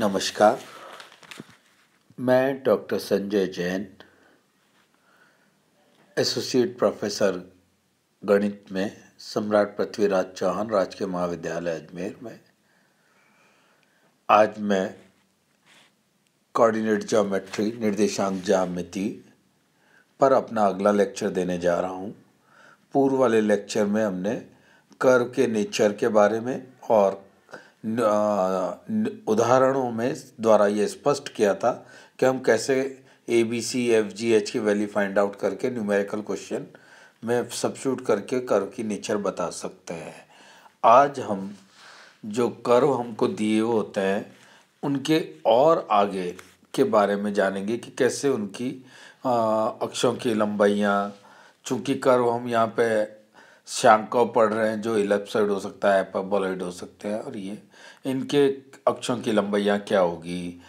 नमस्कार मैं doctor Sanjay Jain associate professor गणित में सम्राट पृथ्वीराज चौहान राजकीय महाविद्यालय अजमेर में आज मैं कोऑर्डिनेट ज्योमेट्री निर्देशांक ज्यामिति पर अपना अगला लेक्चर देने जा रहा हूँ पूर्व वाले लेक्चर में हमने कर्व के नेचर के बारे में और उदाहरणों में द्वारा ये स्पष्ट किया था कि हम कैसे A B C F G H की वैल्यू फाइंड आउट करके न्यूमेरिकल क्वेश्चन में सबशूट करके कर्व की नेचर बता सकते हैं आज हम जो कर्व हमको दिए होते हैं उनके और आगे के बारे में जानेंगे कि कैसे उनकी अक्षों की लंबाइयाँ चूँकि कर्व हम यहाँ पे श्यांको पढ़ रहे हैं जो इलेप्साइड हो सकता है एपाबोलाइड हो सकते हैं और ये इनके अक्षों की लंबाइयाँ क्या होगी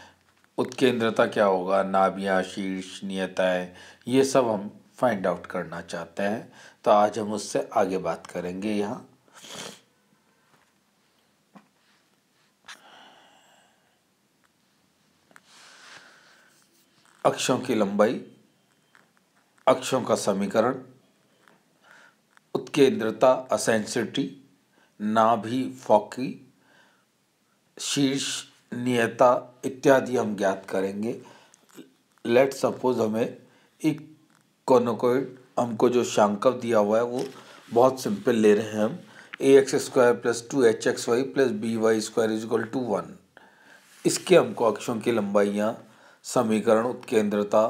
उत्केंद्रता क्या होगा नाभियाँ शीर्ष नियताएँ ये सब हम फाइंड आउट करना चाहते हैं तो आज हम उससे आगे बात करेंगे यहाँ अक्षों की लंबाई अक्षों का समीकरण उत्केंद्रता असेंसिटी नाभि फॉकी शीर्ष नियता इत्यादि हम ज्ञात करेंगे लेट सपोज हमें एक कोनोकोइड हमको जो शांकव दिया हुआ है वो बहुत सिंपल ले रहे हैं हम a x square plus two h x y plus b y square is equal to one इसके हमको अक्षों की लंबाइयाँ समीकरण उत्केंद्रता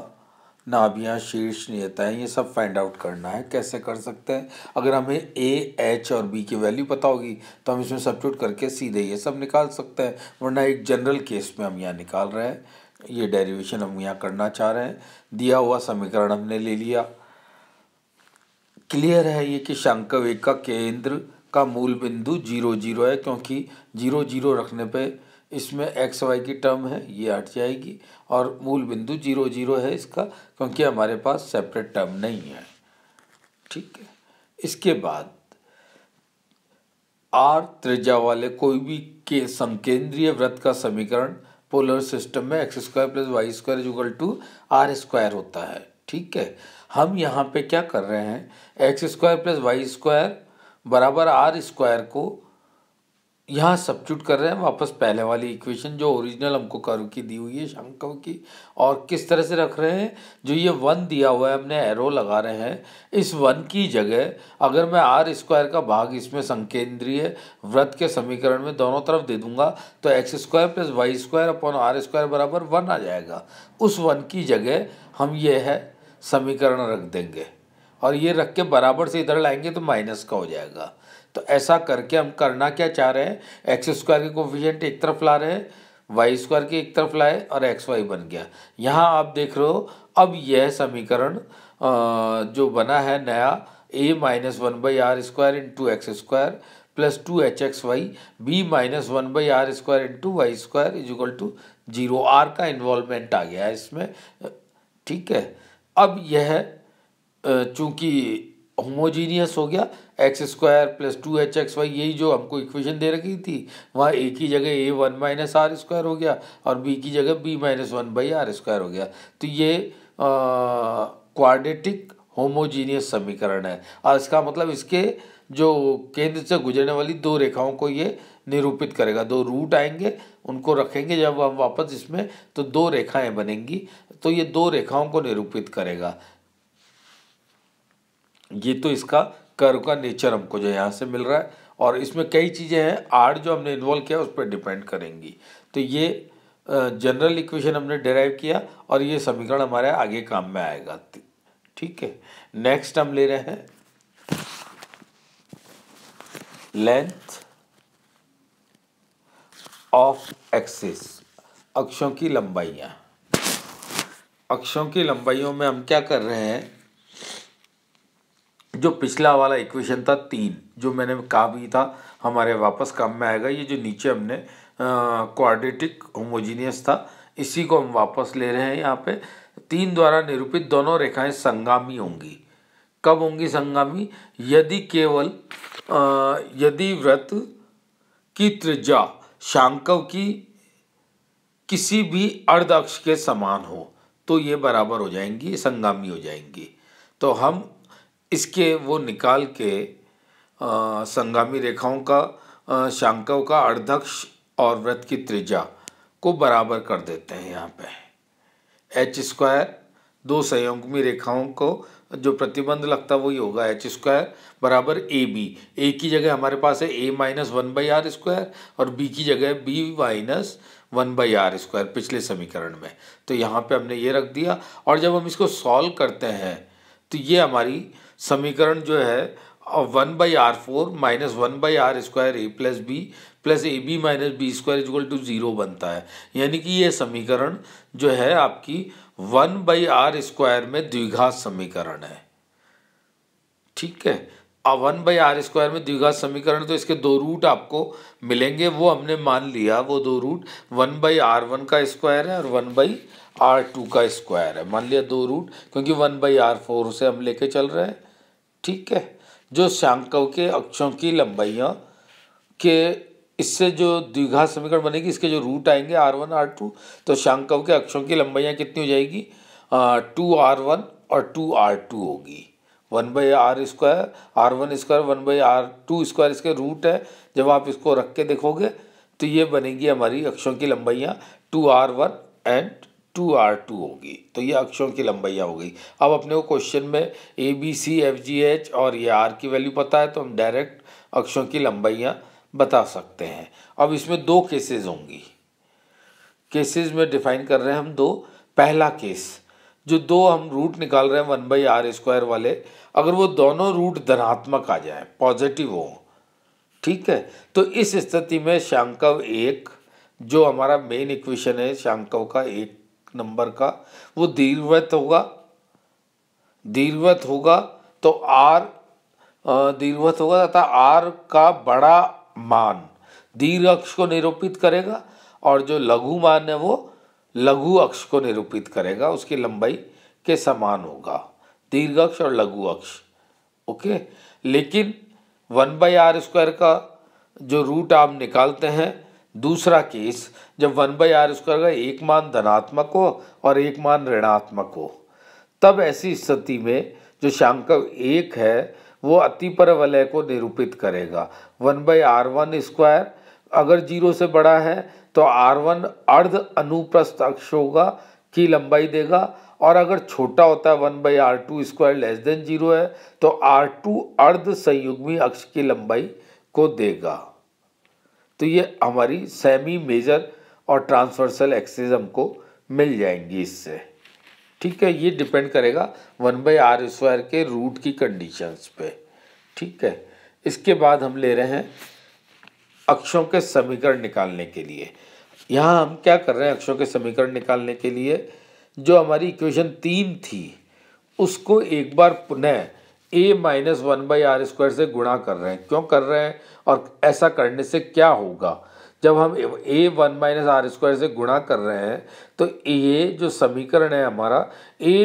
नाभियाँ शीर्ष नियताएँ ये सब फाइंड आउट करना है कैसे कर सकते हैं अगर हमें ए एच और बी की वैल्यू पता होगी तो हम इसमें सब्ट्यूट करके सीधे ये सब निकाल सकते हैं वरना एक जनरल केस में हम यहाँ निकाल रहे हैं ये डेरिवेशन हम यहाँ करना चाह रहे हैं दिया हुआ समीकरण हमने ले लिया क्लियर है ये कि शांकव एक का केंद्र का मूल बिंदु जीरो जीरो है क्योंकि जीरो जीरो रखने पर इसमें एक्स वाई की टर्म है ये हट जाएगी और मूल बिंदु जीरो जीरो है इसका क्योंकि हमारे पास सेपरेट टर्म नहीं है ठीक है इसके बाद आर त्रिज्या वाले कोई भी के संकेंद्रीय व्रत का समीकरण पोलर सिस्टम में x square plus y square is equal to r square होता है ठीक है हम यहाँ पे क्या कर रहे हैं x square plus y square बराबर आर स्क्वायर को यहाँ सब्सिट्यूट कर रहे हैं वापस पहले वाली इक्वेशन जो ओरिजिनल हमको कर्व की दी हुई है शंक की और किस तरह से रख रहे हैं जो ये वन दिया हुआ है हमने एरो लगा रहे हैं इस वन की जगह अगर मैं आर स्क्वायर का भाग इसमें संकेंद्रीय व्रत के समीकरण में दोनों तरफ दे दूंगा तो x square plus y square upon r square बराबर वन आ जाएगा उस वन की जगह हम ये है समीकरण रख देंगे और ये रख के बराबर से इधर लाएंगे तो माइनस का हो जाएगा तो ऐसा करके हम करना क्या चाह रहे हैं एक्स स्क्वायर के कोफिशियंट एक तरफ ला रहे हैं वाई स्क्वायर के एक तरफ लाए और एक्स वाई बन गया यहाँ आप देख रहे हो अब यह समीकरण जो बना है नया a minus one by are square into x square plus two h x y b minus one by are square into y square is equal to zero r का इन्वॉल्वमेंट आ गया है इसमें ठीक है अब यह चूंकि होमोजीनियस हो गया x square plus two h x y यही जो हमको इक्वेशन दे रखी थी वहाँ ए की जगह a one minus are square हो गया और बी की जगह b minus one by are square हो गया तो ये क्वाड्रेटिक होमोजीनियस समीकरण है और इसका मतलब इसके जो केंद्र से गुजरने वाली दो रेखाओं को ये निरूपित करेगा दो रूट आएंगे उनको रखेंगे जब हम वापस इसमें तो दो रेखाएं बनेंगी तो ये दो रेखाओं को निरूपित करेगा ये तो इसका कर्व का नेचर हमको जो यहाँ से मिल रहा है और इसमें कई चीज़ें हैं आर जो हमने इन्वॉल्व किया उस पर डिपेंड करेंगी तो ये जनरल इक्वेशन हमने डेराइव किया और ये समीकरण हमारे आगे काम में आएगा ठीक है नेक्स्ट हम ले रहे हैं लेंथ ऑफ एक्सिस अक्षों की लंबाइयाँ अक्षों की लंबाइयों में हम क्या कर रहे हैं जो पिछला वाला इक्वेशन था तीन जो मैंने कहा भी था हमारे वापस काम में आएगा ये जो नीचे हमने क्वाड्रेटिक होमोजीनियस था इसी को हम वापस ले रहे हैं यहाँ पे तीन द्वारा निरूपित दोनों रेखाएं संगामी होंगी कब होंगी संगामी यदि केवल यदि व्रत की त्रिज्या शांकव की किसी भी अर्धअक्ष के समान हो तो ये बराबर हो जाएंगी संगामी हो जाएंगी तो हम इसके वो निकाल के संगामी रेखाओं का शांकों का अर्धक्ष और व्रत की त्रिज्या को बराबर कर देते हैं यहाँ पे एच स्क्वायर दो संयोगमी रेखाओं को जो प्रतिबंध लगता है वही होगा एच स्क्वायर बराबर ए बी ए की जगह हमारे पास है ए minus one by are square और बी की जगह b minus one by are square पिछले समीकरण में तो यहाँ पे हमने ये रख दिया और जब हम इसको सॉल्व करते हैं तो ये हमारी समीकरण जो है one by r four minus one by are square a plus b plus a b minus b square is equal to zero बनता है यानी कि यह समीकरण जो है आपकी वन बाई आर स्क्वायर में द्विघात समीकरण है ठीक है अब वन बाई आर स्क्वायर में द्विघात समीकरण तो इसके दो रूट आपको मिलेंगे वो हमने मान लिया वो दो root one by are one का स्क्वायर है और वन बाई आर टू का स्क्वायर है मान लिया दो रूट क्योंकि वन बाई आर फोर से हम लेके चल रहे हैं ठीक है जो श्यांकव के अक्षों की लंबाइयाँ के इससे जो द्विघात समीकरण बनेगी इसके जो रूट आएंगे आर वन आर टू तो श्यांकव के अक्षों की लंबाइयाँ कितनी हो जाएगी टू आर वन और टू आर टू होगी one by are square r one square one by are two square इसके रूट है जब आप इसको रख के देखोगे तो ये बनेगी हमारी अक्षों की लंबाइयाँ two are one and two r two होगी तो ये अक्षों की लंबाइयाँ हो गई अब अपने को क्वेश्चन में A B C F G H और ये आर की वैल्यू पता है तो हम डायरेक्ट अक्षों की लंबाइयाँ बता सकते हैं अब इसमें दो केसेस होंगी केसेस में डिफाइन कर रहे हैं हम दो पहला केस जो दो हम रूट निकाल रहे हैं वन बाई आर स्क्वायर वाले अगर वो दोनों रूट धनात्मक आ जाए पॉजिटिव हो ठीक है तो इस स्थिति में शांकव एक जो हमारा मेन इक्वेशन है शांकव का एक नंबर का वो दीर्घवत होगा दीर्घवत होगा तो आर दीर्घवत होगा तथा आर का बड़ा मान दीर्घ अक्ष को निरूपित करेगा और जो लघु मान है वो लघु अक्ष को निरूपित करेगा उसकी लंबाई के समान होगा दीर्घ अक्ष और लघु अक्ष ओके लेकिन वन बाई आर स्क्वायर का जो रूट आप निकालते हैं दूसरा केस जब वन बाई आर स्क्वायर का एक मान धनात्मक हो और एक मान ऋणात्मक हो तब ऐसी स्थिति में जो शांकव एक है वो अति पर वलय को निरूपित करेगा one by are one square अगर जीरो से बड़ा है तो आर वन अर्ध अनुप्रस्थ अक्ष होगा की लंबाई देगा और अगर छोटा होता है one by are two square less than zero है तो आर टू अर्ध संयुग्मी अक्ष की लंबाई को देगा तो ये हमारी सेमी मेजर और ट्रांसवर्सल एक्सेस हमको मिल जाएंगी इससे ठीक है ये डिपेंड करेगा वन बाई आर स्क्वायर के रूट की कंडीशंस पे ठीक है इसके बाद हम ले रहे हैं अक्षों के समीकरण निकालने के लिए यहाँ हम क्या कर रहे हैं अक्षों के समीकरण निकालने के लिए जो हमारी इक्वेशन तीन थी उसको एक बार पुनः A minus one by are square से गुणा कर रहे हैं क्यों कर रहे हैं और ऐसा करने से क्या होगा जब हम A one minus are square से गुणा कर रहे हैं तो ये जो समीकरण है हमारा A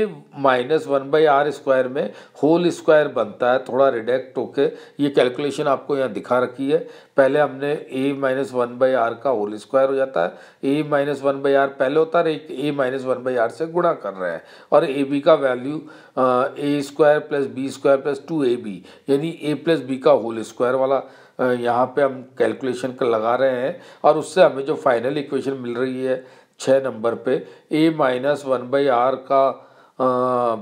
minus one by are square में होल स्क्वायर बनता है थोड़ा रिडेक्ट होके ये कैलकुलेशन आपको यहाँ दिखा रखी है पहले हमने A minus one by R का होल स्क्वायर हो जाता है ए माइनस वन बाई आर पहले होता है एक A minus one by R से गुणा कर रहे हैं और ए बी का value A square plus B square plus two A B यानी ए प्लस बी का होल स्क्वायर वाला यहाँ पे हम कैलकुलेशन कर लगा रहे हैं और उससे हमें जो फाइनल इक्वेशन मिल रही है छः नंबर पे A minus one by R का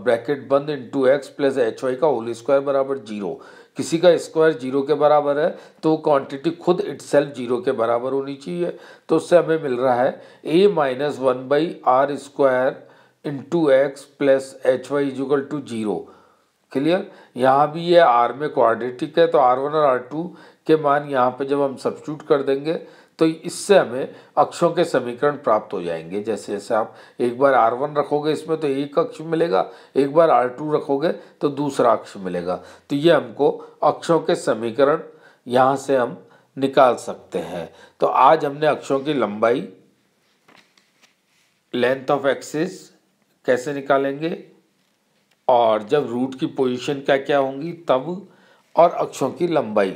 ब्रैकेट बंद into X plus H Y का होल स्क्वायर बराबर जीरो किसी का स्क्वायर जीरो के बराबर है तो क्वांटिटी खुद सेल्फ जीरो के बराबर होनी चाहिए तो उससे हमें मिल रहा है ए minus one by are square into X plus H Y equal to zero clear यहाँ भी ये आर में क्वाड्रेटिक है तो आर वन और आर टू के मान यहाँ पे जब हम सब्सिट्यूट कर देंगे तो इससे हमें अक्षों के समीकरण प्राप्त हो जाएंगे जैसे जैसे आप एक बार आर वन रखोगे इसमें तो एक अक्ष मिलेगा एक बार आर टू रखोगे तो दूसरा अक्ष मिलेगा तो ये हमको अक्षों के समीकरण यहाँ से हम निकाल सकते हैं तो आज हमने अक्षों की लंबाई लेंथ ऑफ एक्सिस कैसे निकालेंगे और जब रूट की पोजीशन क्या क्या होंगी तब और अक्षों की लंबाई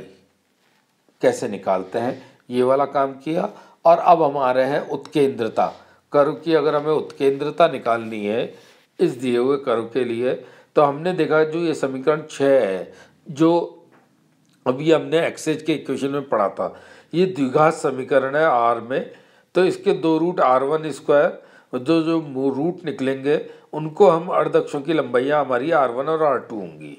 कैसे निकालते हैं ये वाला काम किया और अब हम आ रहे हैं उत्केंद्रता कर्व की अगर हमें उत्केंद्रता निकालनी है इस दिए हुए कर्व के लिए तो हमने देखा जो ये समीकरण छः है जो अभी हमने एक्सेज के इक्वेशन में पढ़ा था ये द्विघात समीकरण है आर में तो इसके दो रूट आर वन स्क्वायर जो जो रूट निकलेंगे उनको हम अर्धक्षों की लंबाइयाँ हमारी आर वन और आर टू होंगी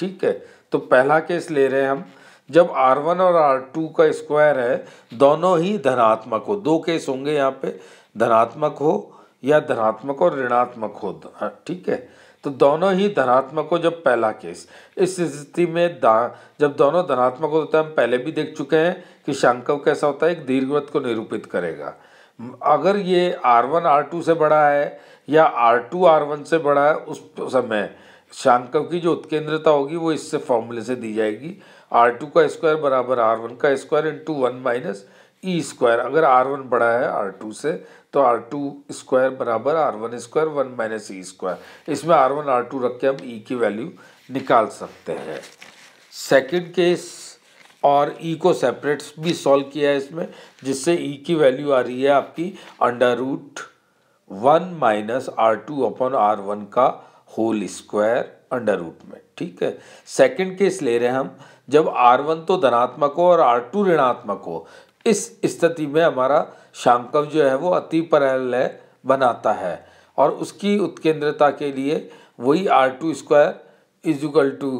ठीक है तो पहला केस ले रहे हैं हम जब R1 और R2 का स्क्वायर है दोनों ही धनात्मक हो दो केस होंगे यहाँ पे धनात्मक हो या धनात्मक और ऋणात्मक हो ठीक है तो दोनों ही धनात्मक हो जब पहला केस इस स्थिति में दा जब दोनों धनात्मक होते हैं हम पहले भी देख चुके हैं कि शांकव कैसा होता है एक दीर्घवत को निरूपित करेगा अगर ये R1 R2 से बड़ा है या R2 R1 से बड़ा है उस समय शांकव की जो उत्केंद्रता होगी वो इससे फॉर्मूले से दी जाएगी आर टू का स्क्वायर बराबर आर वन का square into one minus E square अगर आर वन बड़ा है आर टू से तो आर टू स्क्वायर बराबर R one square one minus E square इसमें आर वन आर टू रख के हम ई e की वैल्यू निकाल सकते हैं सेकंड केस और ई e को सेपरेट्स भी सॉल्व किया है इसमें जिससे ई e की वैल्यू आ रही है आपकी under root one minus R two upon R one का होल स्क्वायर अंडर रूट में ठीक है सेकंड केस ले रहे हैं हम जब आर वन तो धनात्मक हो और आर टू ऋणात्मक हो इस स्थिति में हमारा शांकव जो है वो अति परल बनाता है और उसकी उत्केंद्रता के लिए वही R two square equal to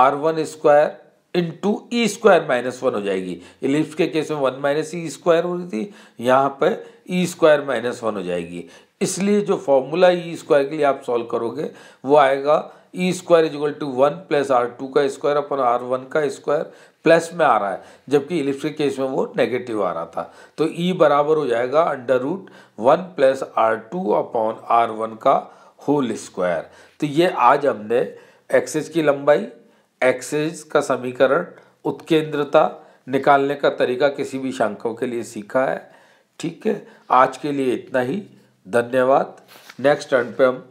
are one square into E square minus one हो जाएगी इलिप्स के केस में वन माइनस ई स्क्वायर हो रही थी यहाँ पर ई स्क्वायर माइनस वन हो जाएगी इसलिए जो फॉर्मूला ई स्क्वायर के लिए आप सॉल्व करोगे वो आएगा E square is equal to one plus R two का स्क्वायर अपन आर वन का स्क्वायर प्लस में आ रहा है जबकि इलेक्ट्रिक केस में वो नेगेटिव आ रहा था तो ई e बराबर हो जाएगा under root one plus R two upon R one का होल स्क्वायर तो ये आज हमने एक्सेज की लंबाई एक्सेज का समीकरण उत्केंद्रता निकालने का तरीका किसी भी शंकों के लिए सीखा है ठीक है आज के लिए इतना ही धन्यवाद नेक्स्ट टर्न पे हम